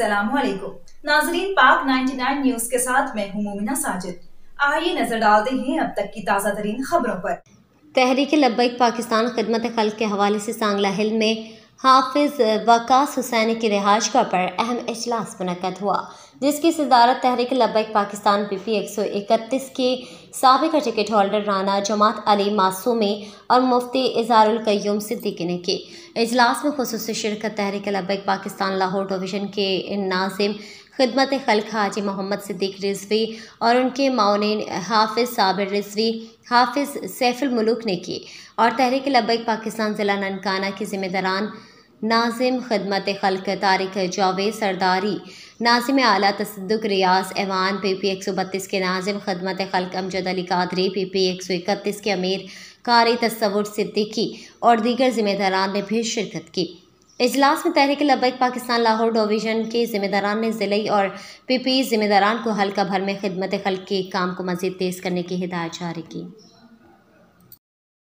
असलम नाजरीन पाक 99 न्यूज के साथ मैं हूं मोमिना साजिद आइए नजर डालते हैं अब तक की ताज़ा तरीन खबरों पर तहरीक लब्बैक पाकिस्तान खदमत खल के हवाले से सांगला हिल में हाफिज़ वकास हुसैन की का पर अहम अजलास मनकद हुआ जिसकी सदारत तहरीक लबैक पाकिस्तान पी पी एक सौ इकतीस के सबका टिकट होल्डर राना जमात अली मासूमी और मुफ्ती इजारुलकयूम सिद्दीकी ने की अजलास में खसूस शिरकत तहरीक लबैक पाकिस्तान लाहौर डिवीज़न के नाजिम खिदमत खल हाजी मोहम्मद सिद्दीक रिजवी और उनके माउन हाफिज़ साबिर रिजवी हाफिज़ सैफुल ने की और तहरीक लब पाकिस्तान ज़िला ननकाना के ज़िम्मेदारान नाजिम खदमत खलक़ तारिक जावेद सरदारी नाजिम आला तसदक रियाज ऐवान पी पी एक सौ बत्तीस के नाजिम खदमत खलक़ अमजद अली कादरी पी पी एक सौ इकतीस के अमीर कारी तस्वुर सिद्दीकी और दीगर ज़िम्मेदारान ने भी शिरकत की इजलास में तहरीक लबैक पाकिस्तान लाहौर डिवीज़न के ज़िम्मेदारान ने ज़िले और पी पी ज़िम्मेदारान को हल्का भर में खिदमत खल के काम को मज़ीद तेज़ करने की हिदायत जारी की